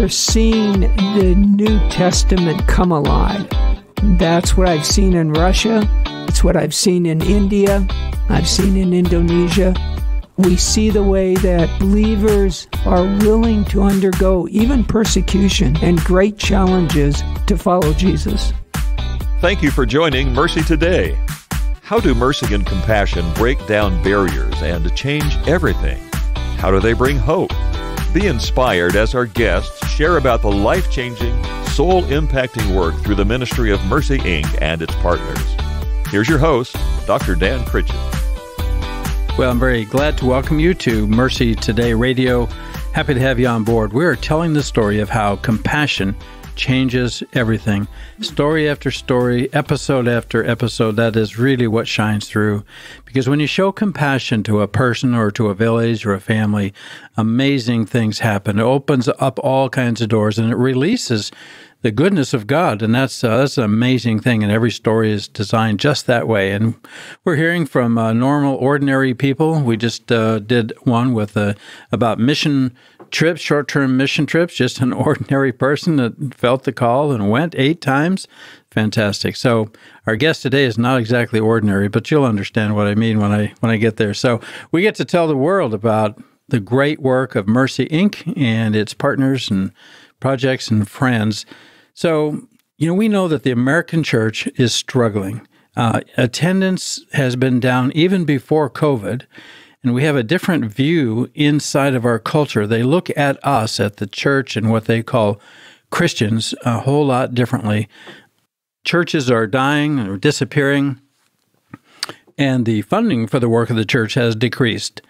they're seeing the New Testament come alive. That's what I've seen in Russia. It's what I've seen in India. I've seen in Indonesia. We see the way that believers are willing to undergo even persecution and great challenges to follow Jesus. Thank you for joining Mercy Today. How do mercy and compassion break down barriers and change everything? How do they bring hope? Be inspired as our guests share about the life changing, soul impacting work through the Ministry of Mercy Inc. and its partners. Here's your host, Dr. Dan Pritchett. Well, I'm very glad to welcome you to Mercy Today Radio. Happy to have you on board. We are telling the story of how compassion changes everything. Story after story, episode after episode, that is really what shines through. Because when you show compassion to a person or to a village or a family, amazing things happen. It opens up all kinds of doors and it releases the goodness of God, and that's uh, that's an amazing thing. And every story is designed just that way. And we're hearing from uh, normal, ordinary people. We just uh, did one with uh, about mission trips, short term mission trips, just an ordinary person that felt the call and went eight times. Fantastic. So our guest today is not exactly ordinary, but you'll understand what I mean when I when I get there. So we get to tell the world about the great work of Mercy Inc. and its partners and projects and friends. So, you know, we know that the American church is struggling. Uh, attendance has been down even before COVID and we have a different view inside of our culture. They look at us, at the church, and what they call Christians, a whole lot differently. Churches are dying or disappearing, and the funding for the work of the church has decreased.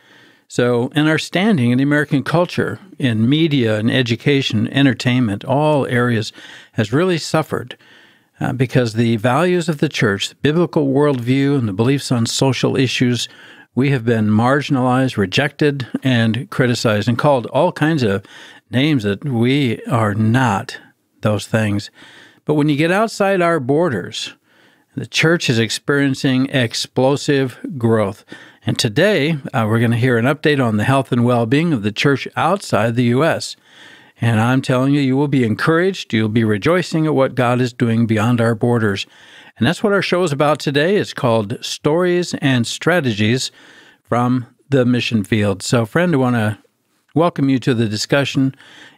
So, and our standing in the American culture, in media, in education, entertainment, all areas, has really suffered. Uh, because the values of the church, the biblical worldview, and the beliefs on social issues we have been marginalized, rejected, and criticized, and called all kinds of names that we are not those things. But when you get outside our borders, the church is experiencing explosive growth. And today, uh, we're going to hear an update on the health and well being of the church outside the U.S. And I'm telling you, you will be encouraged. You'll be rejoicing at what God is doing beyond our borders. And that's what our show is about today. It's called Stories and Strategies from the Mission Field. So, friend, I want to welcome you to the discussion,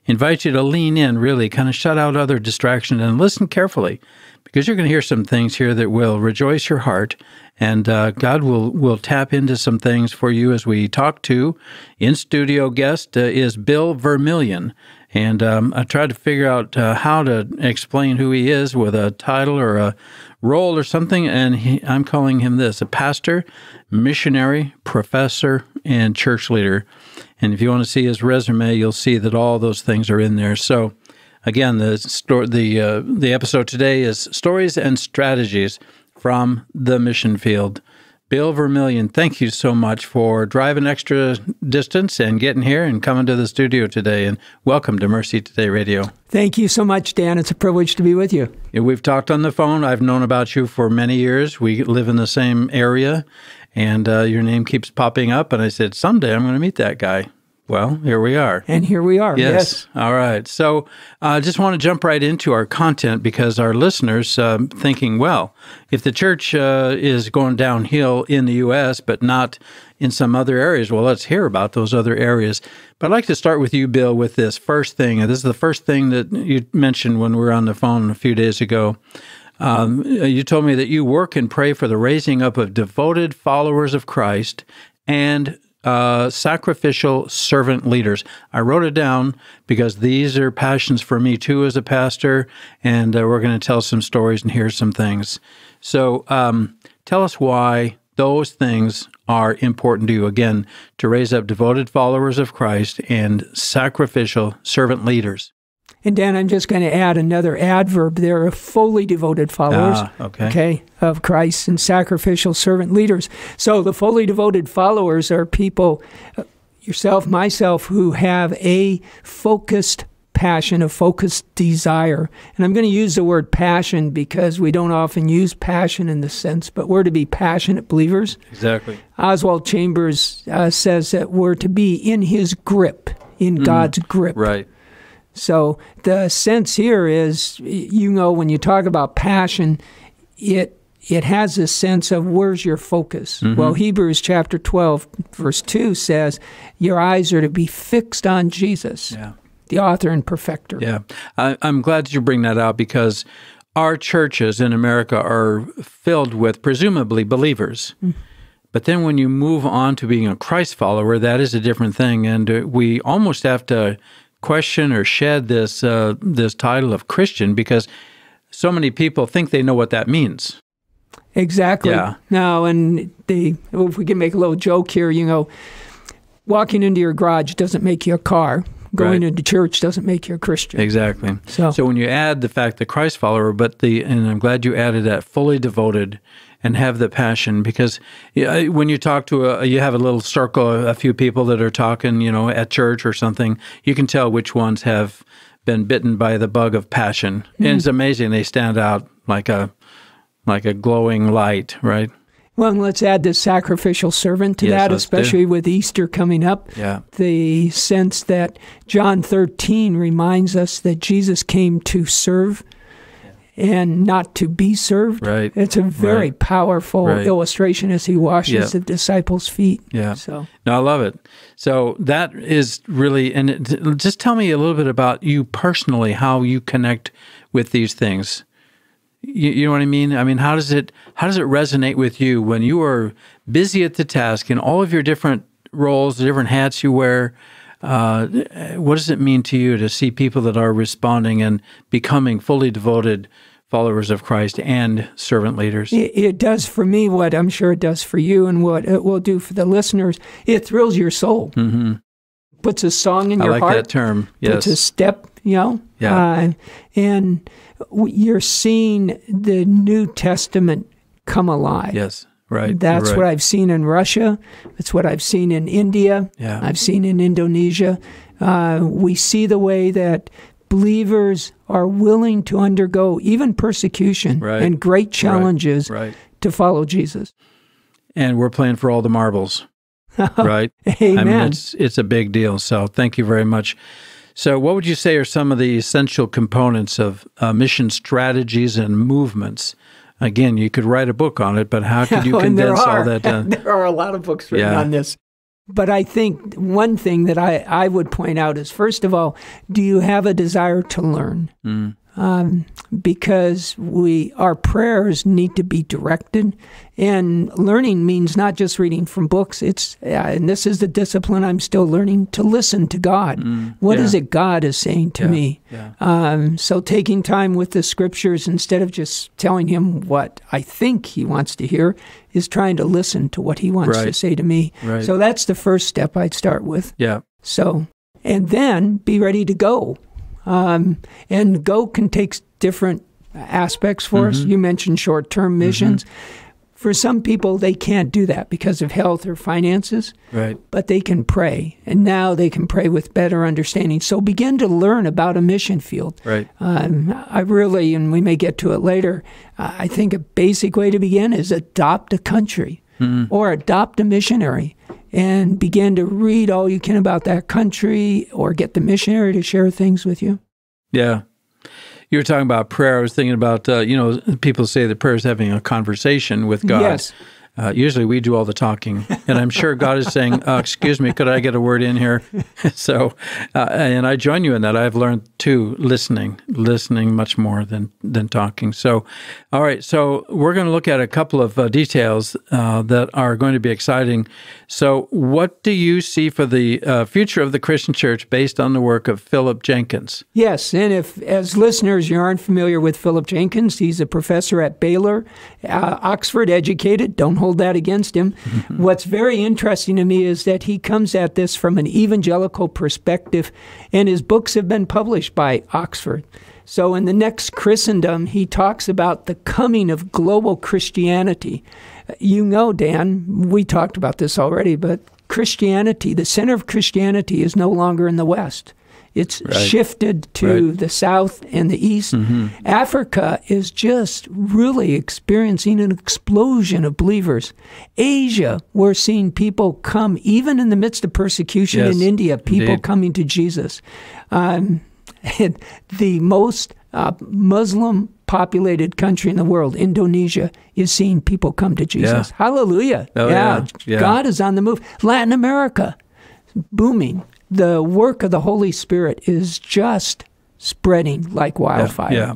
invite you to lean in, really, kind of shut out other distractions and listen carefully because you're going to hear some things here that will rejoice your heart. And uh, God will, will tap into some things for you as we talk to. In studio guest uh, is Bill Vermillion. And um, I tried to figure out uh, how to explain who he is with a title or a role or something. And he, I'm calling him this a pastor, missionary, professor, and church leader. And if you want to see his resume, you'll see that all those things are in there. So, again, the sto- the uh, the episode today is stories and strategies from the mission field. Bill Vermillion, thank you so much for driving extra distance and getting here and coming to the studio today. And welcome to Mercy Today Radio. Thank you so much, Dan. It's a privilege to be with you. We've talked on the phone. I've known about you for many years. We live in the same area, and uh, your name keeps popping up. And I said, someday I'm going to meet that guy. Well, here we are. And here we are. Yes. yes. All right. So uh, I uh, just want to jump right into our content because our listeners uh, thinking, well, if the church uh, is going downhill in the U.S., but not in some other areas, well, let's hear about those other areas. But I'd like to start with you, Bill, with this first thing. This is the first thing that you mentioned when we were on the phone a few days ago. Um, you told me that you work and pray for the raising up of devoted followers of Christ and uh, sacrificial servant leaders. I wrote it down because these are passions for me too as a pastor, and uh, we're going to tell some stories and hear some things. So um, tell us why those things are important to you. Again, to raise up devoted followers of Christ and sacrificial servant leaders. And Dan, I'm just going to add another adverb there of fully devoted followers, ah, okay. okay, of Christ and sacrificial servant leaders. So the fully devoted followers are people, uh, yourself, myself, who have a focused passion, a focused desire. And I'm going to use the word passion because we don't often use passion in the sense, but we're to be passionate believers. Exactly. Oswald Chambers uh, says that we're to be in his grip, in mm, God's grip. Right. So the sense here is, you know, when you talk about passion, it it has a sense of where's your focus. Mm -hmm. Well, Hebrews chapter twelve, verse two says, "Your eyes are to be fixed on Jesus, yeah. the author and perfecter." Yeah, I, I'm glad that you bring that out because our churches in America are filled with presumably believers. Mm. But then when you move on to being a Christ follower, that is a different thing. And uh, we almost have to question or shed this uh, this title of Christian because so many people think they know what that means. Exactly. Yeah. Now, and they, well, if we can make a little joke here, you know, walking into your garage doesn't make you a car. Going right. into church doesn't make you a Christian. Exactly. So, so when you add the fact that Christ follower, but the and I'm glad you added that fully devoted and have the passion because when you talk to a you have a little circle a few people that are talking you know at church or something you can tell which ones have been bitten by the bug of passion mm and it's amazing they stand out like a like a glowing light right well, and let's add the sacrificial servant to yes, that, especially do. with Easter coming up. Yeah. The sense that John 13 reminds us that Jesus came to serve and not to be served. Right. It's a very right. powerful right. illustration as he washes the disciples' feet. Yeah. So no, I love it. So that is really and it, just tell me a little bit about you personally, how you connect with these things. You, you know what I mean? I mean, how does it how does it resonate with you when you are busy at the task in all of your different roles, the different hats you wear? Uh, what does it mean to you to see people that are responding and becoming fully devoted followers of Christ and servant leaders? It, it does for me what I'm sure it does for you and what it will do for the listeners. It thrills your soul. Mm -hmm. Puts a song in I your like heart. that term. Yes. Puts a step, you know. Yeah. Uh, and you're seeing the New Testament come alive. Yes. Right. That's right. what I've seen in Russia. That's what I've seen in India. Yeah. I've seen in Indonesia. Uh, we see the way that believers are willing to undergo even persecution right. and great challenges right. Right. to follow Jesus. And we're playing for all the marbles, right? Amen. I mean, it's, it's a big deal. So thank you very much. So, what would you say are some of the essential components of uh, mission strategies and movements Again, you could write a book on it, but how could you oh, condense are, all that? down? Uh, there are a lot of books written yeah. on this. But I think one thing that I, I would point out is first of all, do you have a desire to learn? Mm um, because we our prayers need to be directed. And learning means not just reading from books. It's uh, and this is the discipline I'm still learning to listen to God. Mm, what yeah. is it God is saying to yeah, me? Yeah. Um, so taking time with the scriptures instead of just telling Him what I think He wants to hear is trying to listen to what He wants right. to say to me. Right. So that's the first step I'd start with. Yeah. So and then be ready to go. Um, and go can take different aspects for mm -hmm. us. Mm-hmm. You mentioned short term mm-hmm. missions. Mm -hmm. For some people, they can't do that because of health or finances. Right. But they can pray, and now they can pray with better understanding. So begin to learn about a mission field. Right. Um, I really, and we may get to it later. I think a basic way to begin is adopt a country mm. or adopt a missionary and begin to read all you can about that country or get the missionary to share things with you. Yeah. You were talking about prayer. I was thinking about, uh, you know, people say that prayer is having a conversation with God. Yes. Uh, usually we do all the talking, and I'm sure God is saying, oh, "Excuse me, could I get a word in here?" so, uh, and I join you in that. I've learned too listening, listening much more than than talking. So, all right, so we're going to look at a couple of uh, details uh, that are going to be exciting. So, what do you see for the uh, future of the Christian Church based on the work of Philip Jenkins? Yes, and if as listeners you aren't familiar with Philip Jenkins, he's a professor at Baylor, Oxford educated. Don't hold that against him. Mm-hmm. What's very interesting to me is that he comes at this from an evangelical perspective, and his books have been published by Oxford. So, in the next Christendom, he talks about the coming of global Christianity. You know, Dan, we talked about this already, but Christianity, the center of Christianity, is no longer in the West. It's right. shifted to right. the south and the east. Mm -hmm. Africa is just really experiencing an explosion of believers. Asia, we're seeing people come, even in the midst of persecution yes, in India, people indeed. coming to Jesus. Um, the most uh, Muslim populated country in the world, Indonesia, is seeing people come to Jesus. Yeah. Hallelujah. Oh, yeah. yeah. God is on the move. Latin America, booming the work of the Holy Spirit is just spreading like wildfire. Yeah, yeah.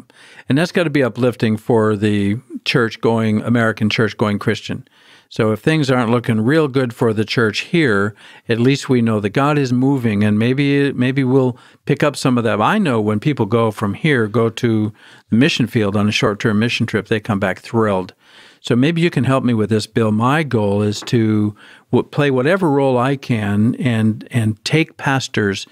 and that's got to be uplifting for the church going American church going Christian. So if things aren't looking real good for the church here, at least we know that God is moving, and maybe maybe we'll pick up some of that. I know when people go from here, go to the mission field on a short-term mission trip, they come back thrilled. So maybe you can help me with this, Bill. My goal is to play whatever role I can and and take pastors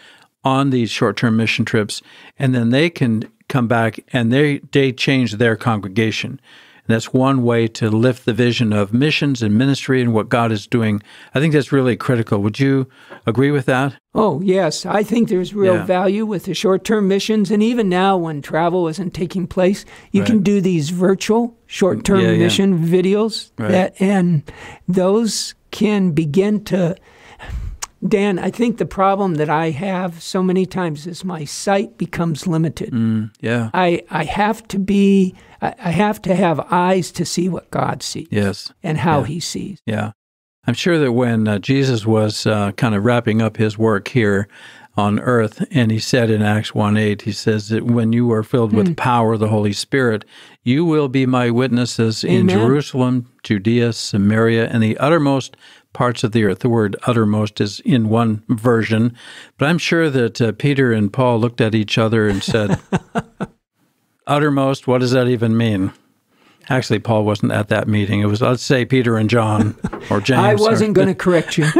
on these short-term mission trips, and then they can come back and they they change their congregation. And that's one way to lift the vision of missions and ministry and what God is doing. I think that's really critical. Would you agree with that? Oh, yes. I think there's real yeah. value with the short term missions. And even now, when travel isn't taking place, you right. can do these virtual short term yeah, mission videos. Right. That, and those can begin to. Dan, I think the problem that I have so many times is my sight becomes limited. Mm, yeah. I, I have to be, I have to have eyes to see what God sees. Yes. And how yeah. he sees. Yeah. I'm sure that when uh, Jesus was uh, kind of wrapping up his work here, on earth. And he said in Acts 1 8, he says that when you are filled mm. with hmm. power, of the Holy Spirit, you will be my witnesses Amen. in Jerusalem, Judea, Samaria, and the uttermost parts of the earth. The word uttermost is in one version. But I'm sure that uh, Peter and Paul looked at each other and said, Uttermost, what does that even mean? Actually, Paul wasn't at that meeting. It was, let's say, Peter and John or James. I wasn't going to correct you.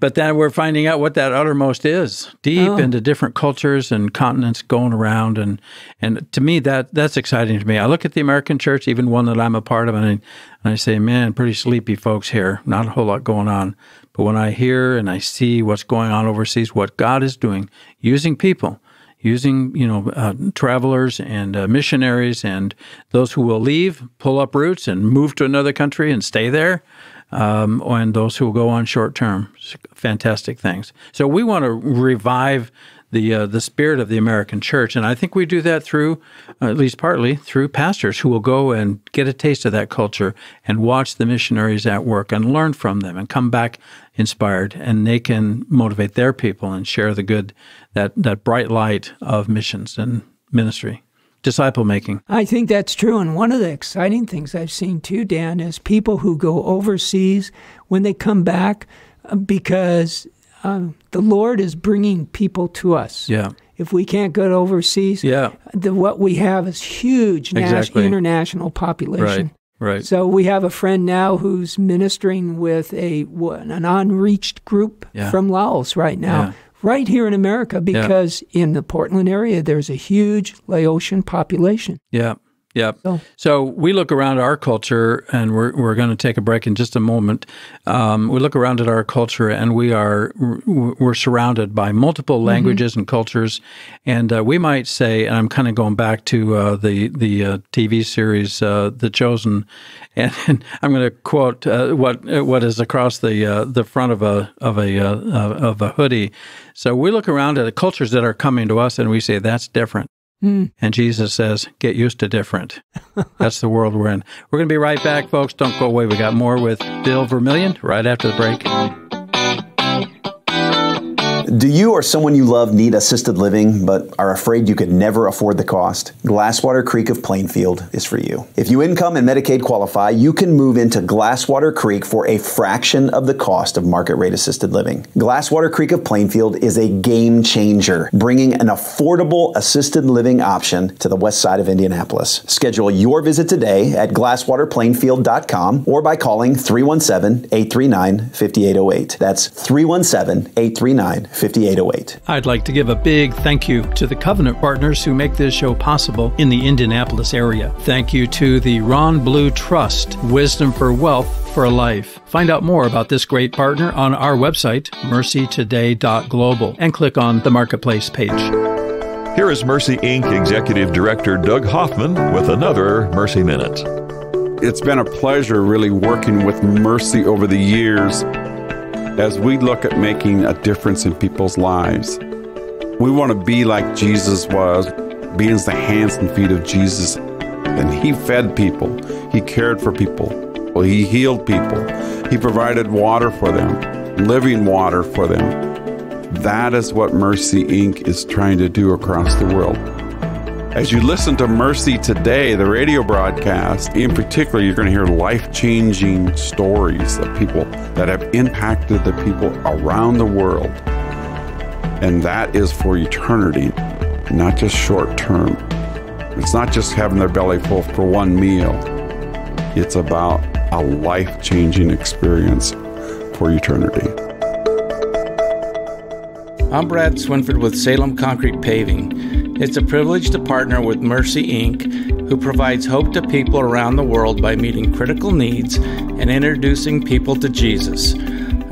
But then we're finding out what that uttermost is, deep oh. into different cultures and continents going around and and to me that that's exciting to me. I look at the American church, even one that I'm a part of, and I, and I say, man, pretty sleepy folks here, not a whole lot going on. But when I hear and I see what's going on overseas, what God is doing using people, using you know uh, travelers and uh, missionaries and those who will leave, pull up roots and move to another country and stay there um, and those who will go on short term, fantastic things. So we want to revive the uh, the spirit of the American church, and I think we do that through, at least partly, through pastors who will go and get a taste of that culture and watch the missionaries at work and learn from them and come back inspired, and they can motivate their people and share the good that that bright light of missions and ministry disciple making. I think that's true. And one of the exciting things I've seen too, Dan, is people who go overseas when they come back uh, because uh, the Lord is bringing people to us. Yeah. If we can't go overseas, yeah. The, what we have is huge exactly. international population. Right. Right. So we have a friend now who's ministering with a an unreached group yeah. from Laos right now. Yeah right here in America because yeah. in the Portland area, there's a huge Laotian population. Yeah. Yeah. So. so. we look around our culture, and we're, we're going to take a break in just a moment. Um, we look around at our culture, and we are we're surrounded by multiple mm-hmm. languages mm-hmm. and cultures, and uh, we might say, and I'm kind of going back to uh, the the uh, TV series uh, The Chosen, and, and I'm going to quote uh, what uh, what is across the the front of a of a of a hoodie. So we look around at the cultures that are coming to us, and we say that's different. Hmm. And Jesus says, get used to different. That's the world we're in. We're going to be right back, folks. Don't go away. We got more with Bill Vermillion right after the break. Do you or someone you love need assisted living but are afraid you could never afford the cost? Glasswater Creek of Plainfield is for you. If you income and Medicaid qualify, you can move into Glasswater Creek for a fraction of the cost of market rate assisted living. Glasswater Creek of Plainfield is a game changer, bringing an affordable assisted living option to the west side of Indianapolis. Schedule your visit today at glasswaterplainfield.com or by calling 317 839 5808. That's 317 839 5808. 5808. I'd like to give a big thank you to the Covenant partners who make this show possible in the Indianapolis area. Thank you to the Ron Blue Trust, Wisdom for Wealth for Life. Find out more about this great partner on our website, mercytoday.global, and click on the Marketplace page. Here is Mercy Inc. Executive Director Doug Hoffman with another Mercy Minute. It's been a pleasure really working with Mercy over the years as we look at making a difference in people's lives. We want to be like Jesus was, being the hands and feet of Jesus. And he fed people, he cared for people, well, he healed people, he provided water for them, living water for them. That is what Mercy Inc. is trying to do across the world. As you listen to Mercy Today, the radio broadcast, in particular, you're going to hear life changing stories of people that have impacted the people around the world. And that is for eternity, not just short term. It's not just having their belly full for one meal, it's about a life changing experience for eternity. I'm Brad Swinford with Salem Concrete Paving. It's a privilege to partner with Mercy Inc., who provides hope to people around the world by meeting critical needs and introducing people to Jesus.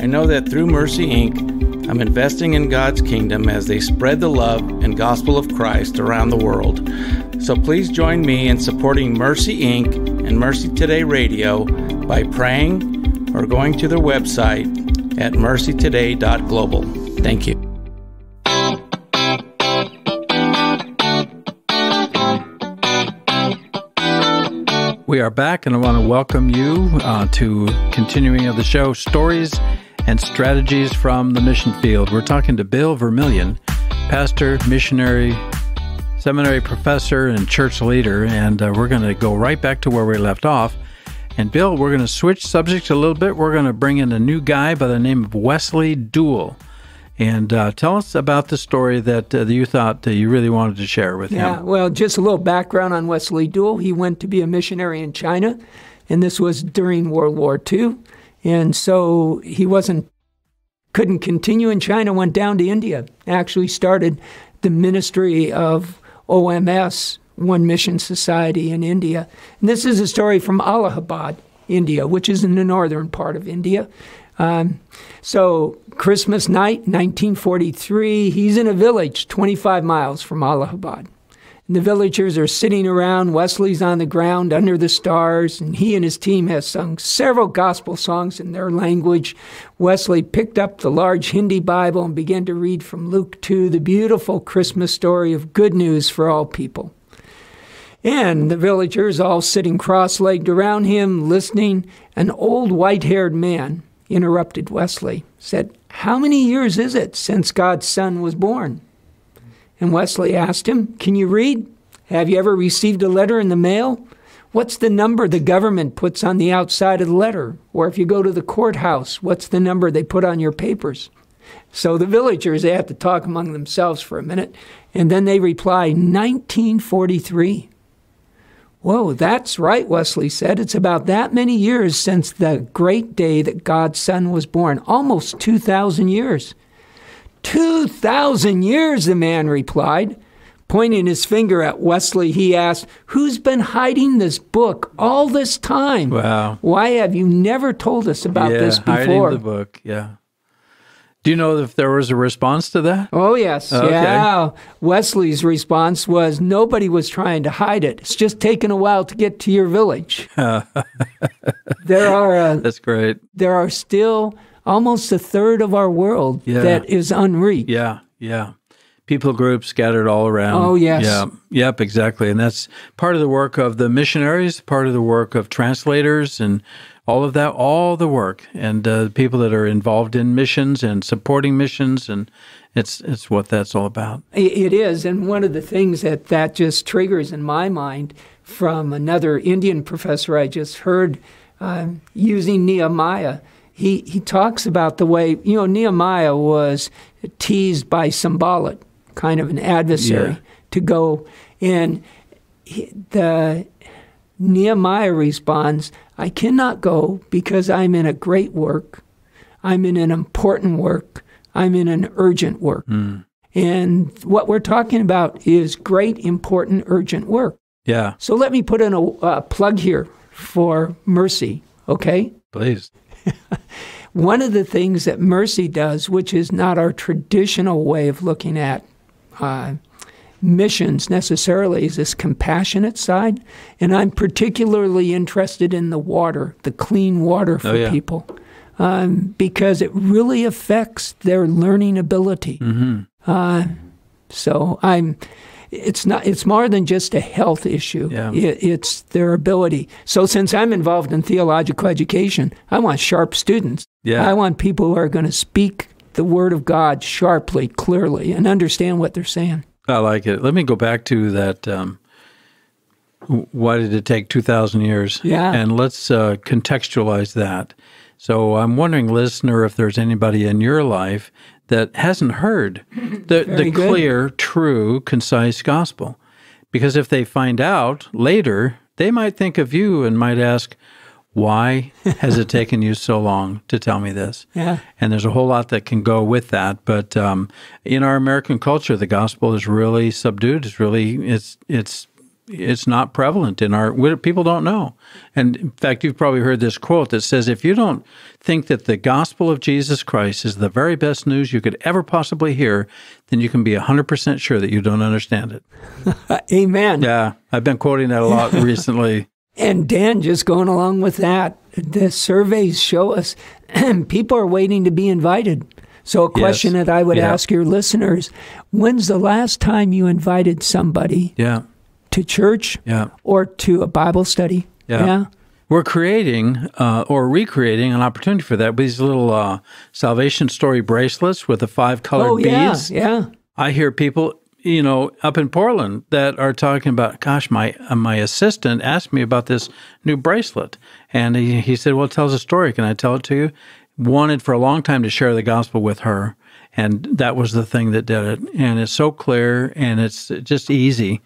I know that through Mercy Inc., I'm investing in God's kingdom as they spread the love and gospel of Christ around the world. So please join me in supporting Mercy Inc. and Mercy Today Radio by praying or going to their website at mercytoday.global. Thank you. We are back, and I want to welcome you uh, to continuing of the show Stories and Strategies from the Mission Field. We're talking to Bill Vermillion, pastor, missionary, seminary professor, and church leader, and uh, we're going to go right back to where we left off. And Bill, we're going to switch subjects a little bit. We're going to bring in a new guy by the name of Wesley Duell. And uh, tell us about the story that, uh, you thought uh, you really wanted to share with yeah, him. Yeah, well, just a little background on Wesley Duell. He went to be a missionary in China, and this was during World War II. And so he wasn't couldn't continue in China, went down to India, actually started the ministry of OMS, One Mission Society in India. And this is a story from Allahabad, India, which is in the northern part of India. Um, so Christmas night, 1943, he's in a village 25 miles from Allahabad. And the villagers are sitting around. Wesley's on the ground under the stars, and he and his team has sung several gospel songs in their language. Wesley picked up the large Hindi Bible and began to read from Luke 2, the beautiful Christmas story of good news for all people. And the villagers, all sitting cross legged around him, listening, an old white haired man interrupted Wesley, said, how many years is it since God's Son was born? And Wesley asked him, Can you read? Have you ever received a letter in the mail? What's the number the government puts on the outside of the letter? Or if you go to the courthouse, what's the number they put on your papers? So the villagers, they have to talk among themselves for a minute, and then they reply, 1943. Whoa, that's right, Wesley said. It's about that many years since the great day that God's Son was born, almost 2,000 years. 2,000 years, the man replied. Pointing his finger at Wesley, he asked, Who's been hiding this book all this time? Wow. Why have you never told us about yeah, this before? Hiding the book, yeah. Do you know if there was a response to that? Oh, yes. Okay. Yeah. Wesley's response was nobody was trying to hide it. It's just taken a while to get to your village. there are a, uh, That's great. There are still almost a third of our world yeah. that is unreached. Yeah. Yeah people groups scattered all around. Oh, yes. Yeah. Yep, exactly. And that's part of the work of the missionaries, part of the work of translators and all of that, all the work, and uh, people that are involved in missions and supporting missions, and it's it's what that's all about. It is, and one of the things that that just triggers in my mind from another Indian professor I just heard uh, using Nehemiah. He he talks about the way you know Nehemiah was teased by Sambalat, kind of an adversary, yeah. to go and he, the Nehemiah responds, I cannot go because I'm in a great work. I'm in an important work. I'm in an urgent work. Mm. And what we're talking about is great, important, urgent work. Yeah. So let me put in a plug here for mercy, okay? Please. One of the things that mercy does, which is not our traditional way of looking at uh, missions necessarily is this compassionate side. And I'm particularly interested in the water, the clean water oh, for oh, yeah. people, um, because it really affects their learning ability. Mm -hmm. uh, so I'm. It's not. It's more than just a health issue. Yeah. It, it's their ability. So since I'm involved in theological education, I want sharp students. Yeah. I want people who are going to speak the word of God sharply, clearly, and understand what they're saying. I like it. Let me go back to that. Um, why did it take 2,000 years? Yeah. And let's uh, contextualize that. So I'm wondering, listener, if there's anybody in your life that hasn't heard the, the clear, true, concise gospel. Because if they find out later, they might think of you and might ask, why has it taken you so long to tell me this? Yeah. And there's a whole lot that can go with that. But um, in our American culture, the gospel is really subdued. It's really, it's, it's, it's not prevalent in our people don't know and in fact you've probably heard this quote that says if you don't think that the gospel of jesus christ is the very best news you could ever possibly hear then you can be 100% sure that you don't understand it amen yeah i've been quoting that a lot recently and Dan, just going along with that, the surveys show us people are waiting to be invited. So, a question yes. that I would yeah. ask your listeners when's the last time you invited somebody yeah. to church yeah. or to a Bible study? Yeah. yeah? We're creating uh, or recreating an opportunity for that with these little uh, salvation story bracelets with the five colored oh, beads. Yeah, yeah. I hear people you know, up in Portland that are talking about, gosh, my uh, my assistant asked me about this new bracelet, and he, he said, well, it tells a story. Can I tell it to you? Wanted for a long time to share the gospel with her, and that was the thing that did it. And it's so clear, and it's just easy.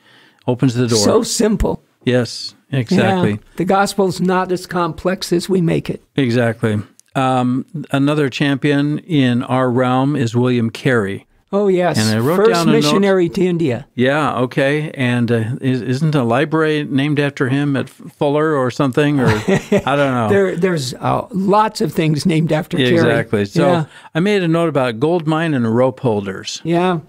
Opens the door. So simple. Yes, exactly. Yeah, the gospel's not as complex as we make it. Exactly. Um, another champion in our realm is William Carey. Oh yes, and I wrote first down a missionary note. to India. Yeah, okay, and uh, isn't a library named after him at Fuller or something? Or I don't know. there, there's uh, lots of things named after yeah, Exactly. So yeah. I made a note about gold mine and rope holders. Yeah.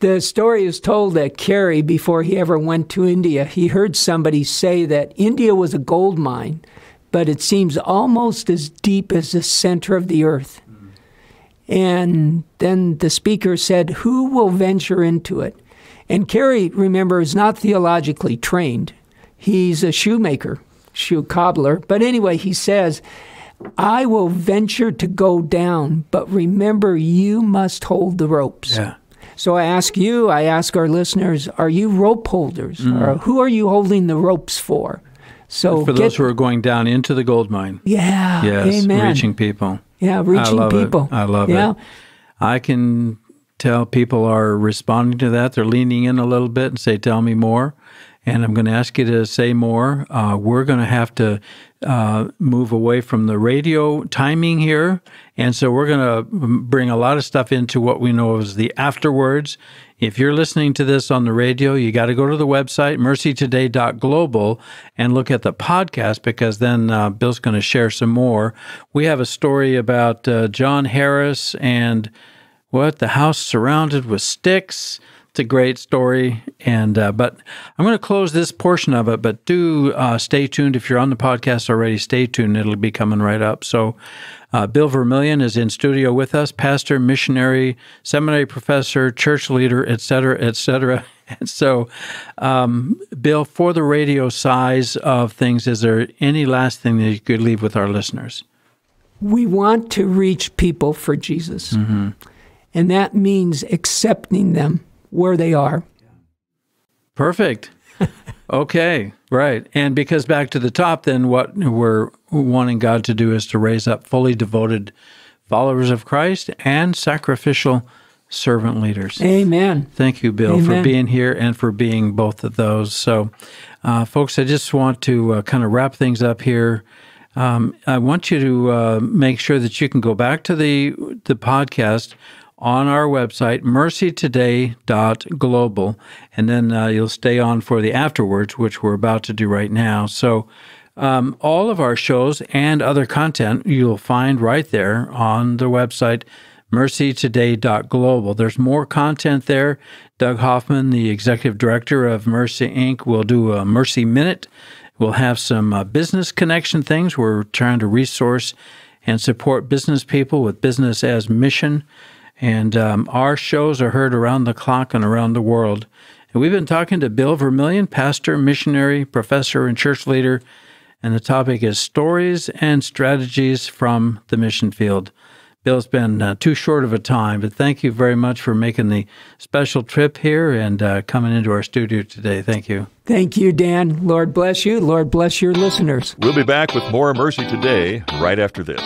The story is told that Carey, before he ever went to India, he heard somebody say that India was a gold mine, but it seems almost as deep as the center of the earth. And then the speaker said, Who will venture into it? And Carey, remember, is not theologically trained. He's a shoemaker, shoe cobbler. But anyway, he says, I will venture to go down, but remember, you must hold the ropes. Yeah. So I ask you, I ask our listeners, are you rope holders? Mm. Or who are you holding the ropes for? So for get, those who are going down into the gold mine. Yeah. Yes. Amen. Reaching people. Yeah, reaching I people. It. I love yeah. it. I can tell people are responding to that. They're leaning in a little bit and say, "Tell me more." And I'm going to ask you to say more. Uh, we're going to have to uh, move away from the radio timing here, and so we're going to mm, bring a lot of stuff into what we know as the afterwards. If you're listening to this on the radio, you got to go to the website, mercytoday.global, and look at the podcast because then uh, Bill's going to share some more. We have a story about uh, John Harris and what the house surrounded with sticks. It's a great story, and uh, but I'm going to close this portion of it. But do uh, stay tuned if you're on the podcast already. Stay tuned; it'll be coming right up. So, uh, Bill Vermillion is in studio with us, pastor, missionary, seminary professor, church leader, et cetera, et cetera. And so, um, Bill, for the radio size of things, is there any last thing that you could leave with our listeners? We want to reach people for Jesus. Mm-hmm. And that means accepting them where they are. Perfect. okay, right. And because back to the top, then what we're wanting God to do is to raise up fully devoted followers of Christ and sacrificial servant leaders. Amen. Thank you, Bill, Amen. for being here and for being both of those. So, uh, folks, I just want to uh, kind of wrap things up here. Um, I want you to uh, make sure that you can go back to the the podcast on our website, mercytoday.global. And then uh, you'll stay on for the afterwards, which we're about to do right now. So, um, all of our shows and other content you'll find right there on the website, mercytoday.global. There's more content there. Doug Hoffman, the executive director of Mercy Inc., will do a Mercy Minute. We'll have some uh, business connection things. We're trying to resource and support business people with business as mission. And um, our shows are heard around the clock and around the world. And we've been talking to Bill Vermillion, pastor, missionary, professor, and church leader. And the topic is stories and strategies from the mission field. Bill, it's been uh, too short of a time, but thank you very much for making the special trip here and uh, coming into our studio today. Thank you. Thank you, Dan. Lord bless you. Lord bless your listeners. We'll be back with more Mercy today, right after this.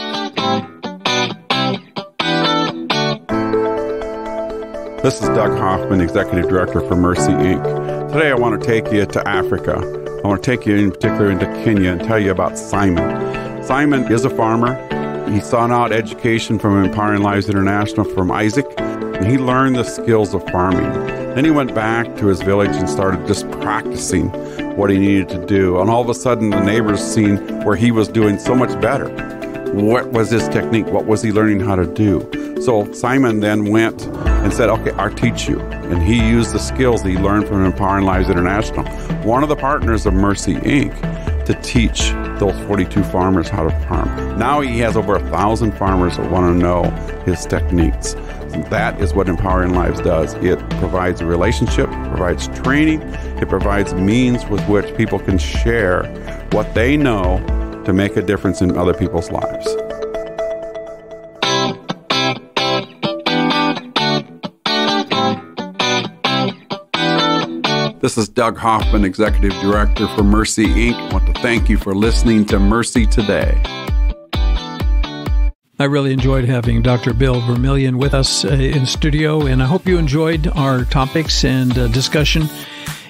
This is Doug Hoffman, Executive Director for Mercy Inc. Today I want to take you to Africa. I want to take you in particular into Kenya and tell you about Simon. Simon is a farmer. He sought out education from Empowering Lives International from Isaac, and he learned the skills of farming. Then he went back to his village and started just practicing what he needed to do. And all of a sudden, the neighbors seen where he was doing so much better what was his technique? What was he learning how to do? So Simon then went and said, Okay, I'll teach you. And he used the skills that he learned from Empowering Lives International, one of the partners of Mercy Inc., to teach those 42 farmers how to farm. Now he has over a thousand farmers that want to know his techniques. That is what Empowering Lives does. It provides a relationship, provides training, it provides means with which people can share what they know to make a difference in other people's lives. This is Doug Hoffman, Executive Director for Mercy Inc. I want to thank you for listening to Mercy Today. I really enjoyed having Dr. Bill Vermillion with us uh, in studio, and I hope you enjoyed our topics and uh, discussion.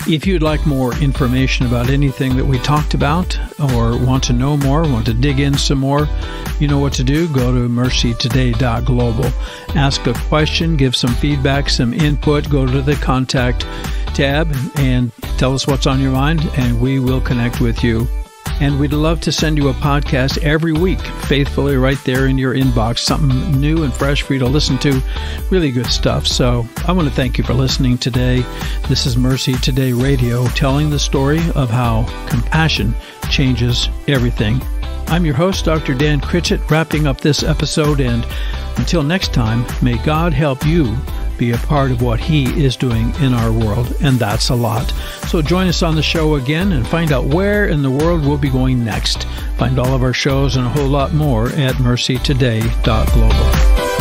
If you'd like more information about anything that we talked about or want to know more, want to dig in some more, you know what to do. Go to mercytoday.global. Ask a question, give some feedback, some input, go to the contact tab and tell us what's on your mind, and we will connect with you and we'd love to send you a podcast every week, faithfully right there in your inbox, something new and fresh for you to listen to. Really good stuff. So I want to thank you for listening today. This is Mercy Today Radio, telling the story of how compassion changes everything. I'm your host, Dr. Dan Critchett, wrapping up this episode. And until next time, may God help you be a part of what He is doing in our world, and that's a lot. So join us on the show again and find out where in the world we'll be going next. Find all of our shows and a whole lot more at mercytoday.global.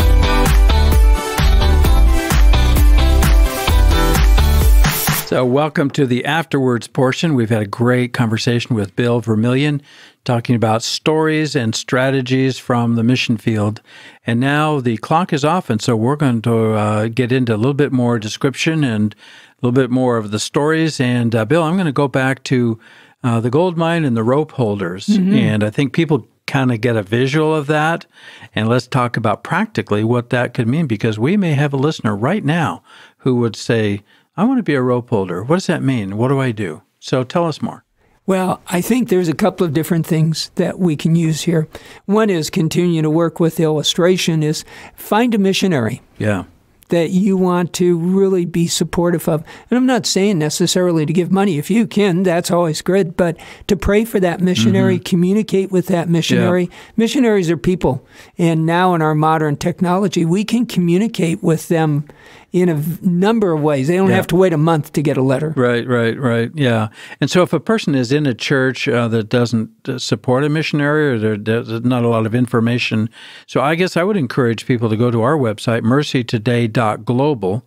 So, welcome to the afterwards portion. We've had a great conversation with Bill Vermillion talking about stories and strategies from the mission field. And now the clock is off, and so we're going to uh, get into a little bit more description and a little bit more of the stories. And, uh, Bill, I'm going to go back to uh, the gold mine and the rope holders. Mm -hmm. And I think people kind of get a visual of that. And let's talk about practically what that could mean because we may have a listener right now who would say, I want to be a rope holder. What does that mean? What do I do? So tell us more. Well, I think there's a couple of different things that we can use here. One is continuing to work with illustration is find a missionary. Yeah. That you want to really be supportive of. And I'm not saying necessarily to give money. If you can, that's always good. But to pray for that missionary, mm -hmm. communicate with that missionary. Yeah. Missionaries are people. And now in our modern technology, we can communicate with them in a number of ways. They don't yeah. have to wait a month to get a letter. Right, right, right. Yeah. And so if a person is in a church uh, that doesn't uh, support a missionary or there's not a lot of information, so I guess I would encourage people to go to our website, mercytoday.global.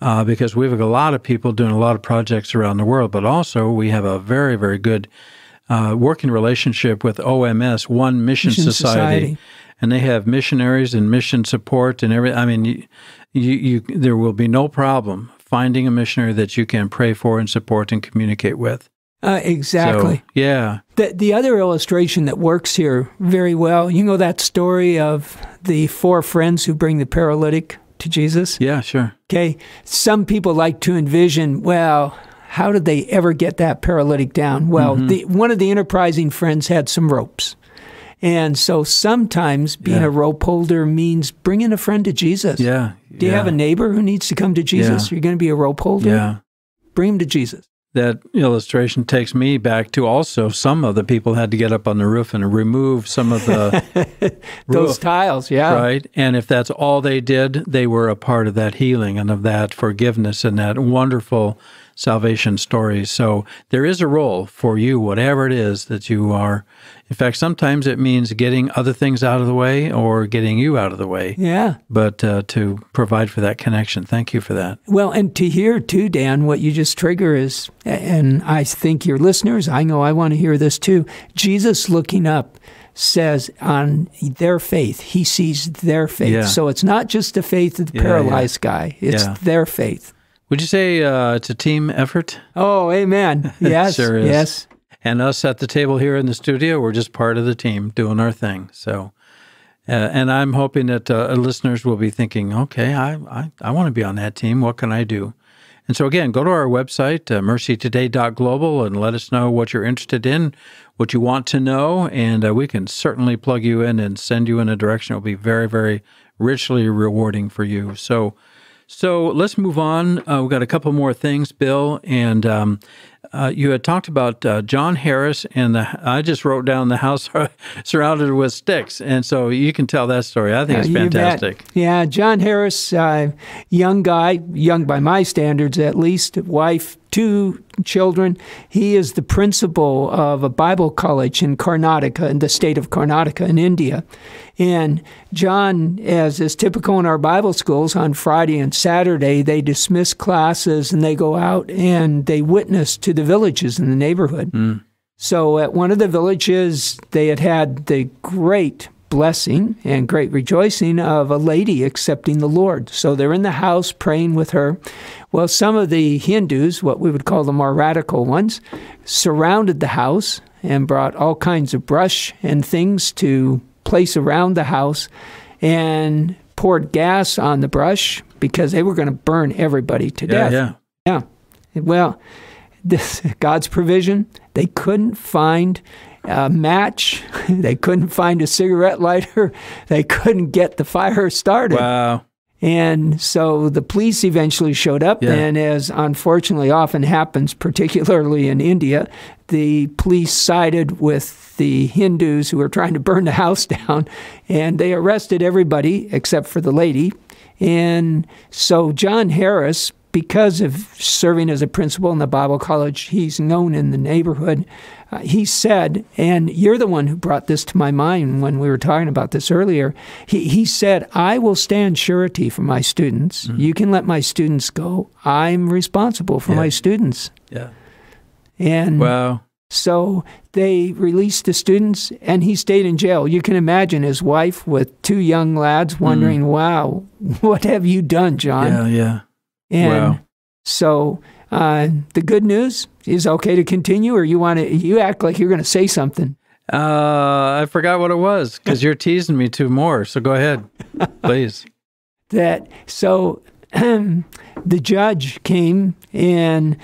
Uh, because we have a lot of people doing a lot of projects around the world, but also we have a very, very good uh, working relationship with OMS, One Mission, Mission Society. Society. and they have missionaries and mission support and every. I mean, you, you there will be no problem finding a missionary that you can pray for and support and communicate with. Uh, exactly. So, yeah. The the other illustration that works here very well, you know that story of the four friends who bring the paralytic to Jesus? Yeah, sure. Okay. Some people like to envision, well, how did they ever get that paralytic down? Well, mm -hmm. the, one of the enterprising friends had some ropes. And so sometimes being yeah. a rope holder means bringing a friend to Jesus. Yeah, do you have a neighbor who needs to come to Jesus? Yeah. You're going to be a rope holder? Yeah. Bring him to Jesus. That illustration takes me back to also some of the people had to get up on the roof and remove some of the those roof, tiles, yeah. Right? And if that's all they did, they were a part of that healing and of that forgiveness and that wonderful salvation story. So there is a role for you whatever it is that you are in fact, sometimes it means getting other things out of the way or getting you out of the way. Yeah. But uh, to provide for that connection. Thank you for that. Well, and to hear too, Dan, what you just trigger is, and I think your listeners, I know I want to hear this too. Jesus looking up says on their faith, he sees their faith. Yeah. So it's not just the faith of the yeah, paralyzed yeah. guy, it's their faith. Would you say uh, it's a team effort? Oh, amen. Yes. sure yes and us at the table here in the studio, we're just part of the team doing our thing. So, uh, and I'm hoping that uh, listeners will be thinking, okay, I, I, I want to be on that team. What can I do? And so, again, go to our website, uh, mercytoday.global, and let us know what you're interested in, what you want to know, and uh, we can certainly plug you in and send you in a direction. It'll be very, very richly rewarding for you. So, so let's move on. Uh, we've got a couple more things, Bill. And um, uh, you had talked about uh, John Harris, and the, I just wrote down the house surrounded with sticks. And so you can tell that story. I think it's uh, fantastic. Yeah, John Harris, uh, young guy, young by my standards at least, wife, two children. He is the principal of a Bible college in Karnataka, in the state of Karnataka in India. And John, as is typical in our Bible schools, on Friday and Saturday, they dismiss classes and they go out and they witness to the villages in the neighborhood. Mm. So at one of the villages, they had had the great blessing and great rejoicing of a lady accepting the Lord. So they're in the house praying with her. Well, some of the Hindus, what we would call the more radical ones, surrounded the house and brought all kinds of brush and things to place around the house and poured gas on the brush because they were going to burn everybody to yeah, death. Yeah. Yeah. Well, this God's provision, they couldn't find a match. they couldn't find a cigarette lighter. They couldn't get the fire started. Wow. And so the police eventually showed up, yeah. and as unfortunately often happens, particularly in India, the police sided with the Hindus who were trying to burn the house down, and they arrested everybody except for the lady. And so John Harris because of serving as a principal in the Bible college, he's known in the neighborhood. Uh, he said, and you're the one who brought this to my mind when we were talking about this earlier. He, he said, I will stand surety for my students. Mm. You can let my students go. I'm responsible for yeah. my students. Yeah. And wow. So they released the students, and he stayed in jail. You can imagine his wife with two young lads mm. wondering, mm. wow, what have you done, John? Yeah, yeah. And wow. so uh, the good news is okay to continue, or you want to you act like you're going to say something. Uh, I forgot what it was because you're teasing me two more. So go ahead, please. that so the judge came and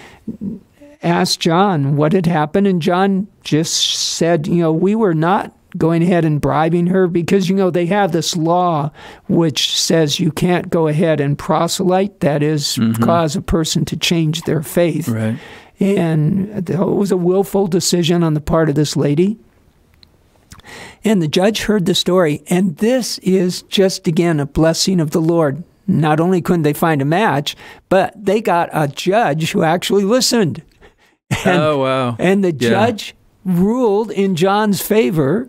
asked John what had happened, and John just said, you know, we were not going ahead and bribing her because you know they have this law which says you can't go ahead and proselyte that is, mm -hmm. cause a person to change their faith right. and it was a willful decision on the part of this lady and the judge heard the story and this is just again a blessing of the lord not only couldn't they find a match but they got a judge who actually listened and, oh wow and the yeah. judge ruled in John's favor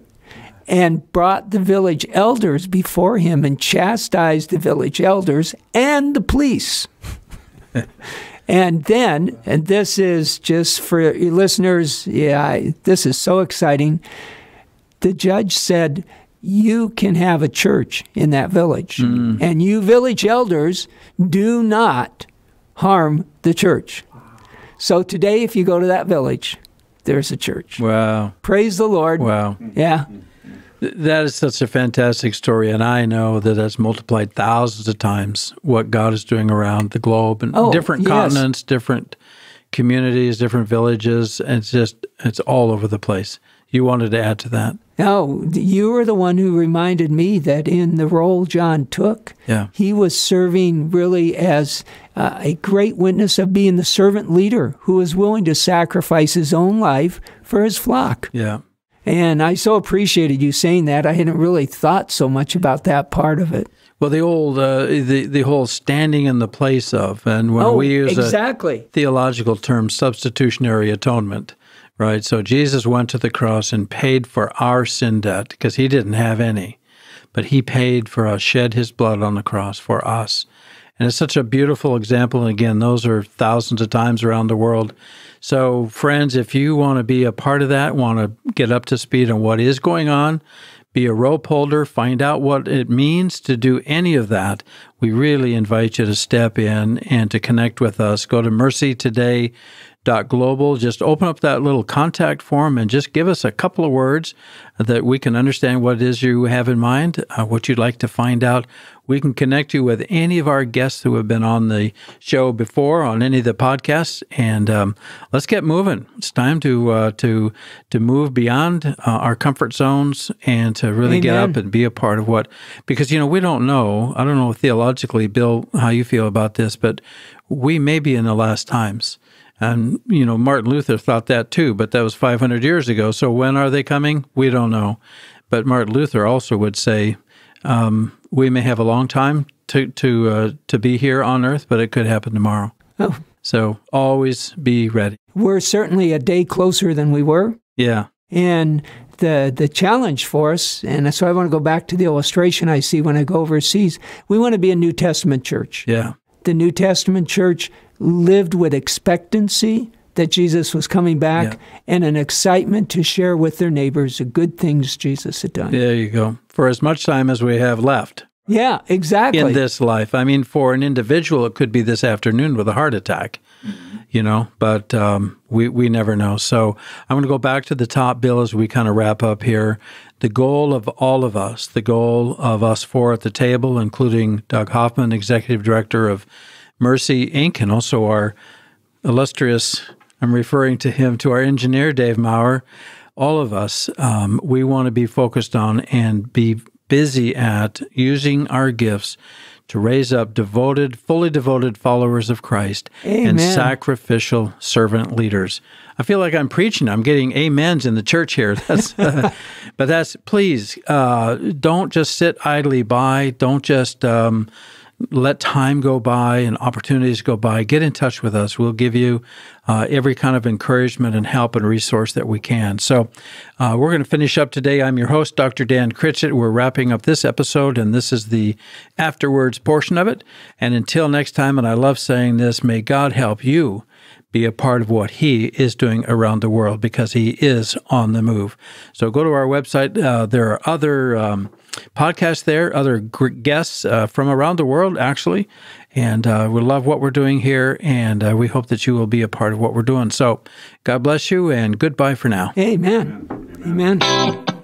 and brought the village elders before him and chastised the village elders and the police. and then, and this is just for your listeners, yeah, I, this is so exciting. The judge said, You can have a church in that village, mm. and you village elders do not harm the church. So today, if you go to that village, there's a church. Wow. Praise the Lord. Wow. Yeah. That is such a fantastic story, and I know that that's multiplied thousands of times what God is doing around the globe and oh, different yes. continents, different communities, different villages. And it's just it's all over the place. You wanted to add to that? No, oh, you were the one who reminded me that in the role John took, yeah. he was serving really as uh, a great witness of being the servant leader who was willing to sacrifice his own life for his flock. Yeah. And I so appreciated you saying that. I hadn't really thought so much about that part of it. Well, the old uh, the the whole standing in the place of, and when oh, we use exactly. a theological term, substitutionary atonement, right? So Jesus went to the cross and paid for our sin debt because he didn't have any, but he paid for us, shed his blood on the cross for us, and it's such a beautiful example. And again, those are thousands of times around the world so, friends, if you want to be a part of that, want to get up to speed on what is going on, be a rope holder, find out what it means to do any of that, we really invite you to step in and to connect with us. Go to mercytoday.global. Just open up that little contact form and just give us a couple of words that we can understand what it is you have in mind, uh, what you'd like to find out, we can connect you with any of our guests who have been on the show before on any of the podcasts, and um, let's get moving. It's time to uh, to to move beyond uh, our comfort zones and to really Amen. get up and be a part of what because you know we don't know. I don't know theologically, Bill, how you feel about this, but we may be in the last times. And, you know, Martin Luther thought that too, but that was 500 years ago. So when are they coming? We don't know. But Martin Luther also would say, um, we may have a long time to to uh, to be here on Earth, but it could happen tomorrow. Oh, so always be ready. We're certainly a day closer than we were. Yeah. And the the challenge for us, and so I want to go back to the illustration I see when I go overseas. We want to be a New Testament church. Yeah. The New Testament church lived with expectancy, that Jesus was coming back yeah. and an excitement to share with their neighbors the good things Jesus had done. There you go. For as much time as we have left. Yeah, exactly. In this life. I mean, for an individual, it could be this afternoon with a heart attack, you know, but um, we, we never know. So I'm going to go back to the top, Bill, as we kind of wrap up here. The goal of all of us, the goal of us four at the table, including Doug Hoffman, Executive Director of Mercy Inc., and also our illustrious I'm referring to him, to our engineer, Dave Maurer, all of us, um, we want to be focused on and be busy at using our gifts to raise up devoted, fully devoted followers of Christ amen. and sacrificial servant leaders. I feel like I'm preaching. I'm getting amens in the church here. That's, uh, but that's please uh, don't just sit idly by. Don't just um, let time go by and opportunities go by. Get in touch with us. We'll give you uh, every kind of encouragement and help and resource that we can. So, uh, we're going to finish up today. I'm your host, Dr. Dan Critchett. We're wrapping up this episode, and this is the afterwards portion of it. And until next time, and I love saying this, may God help you be a part of what he is doing around the world because he is on the move. So go to our website. Uh, there are other um, podcasts there, other guests uh, from around the world, actually. And uh, we love what we're doing here. And uh, we hope that you will be a part of what we're doing. So God bless you and goodbye for now. Amen. Amen. Amen.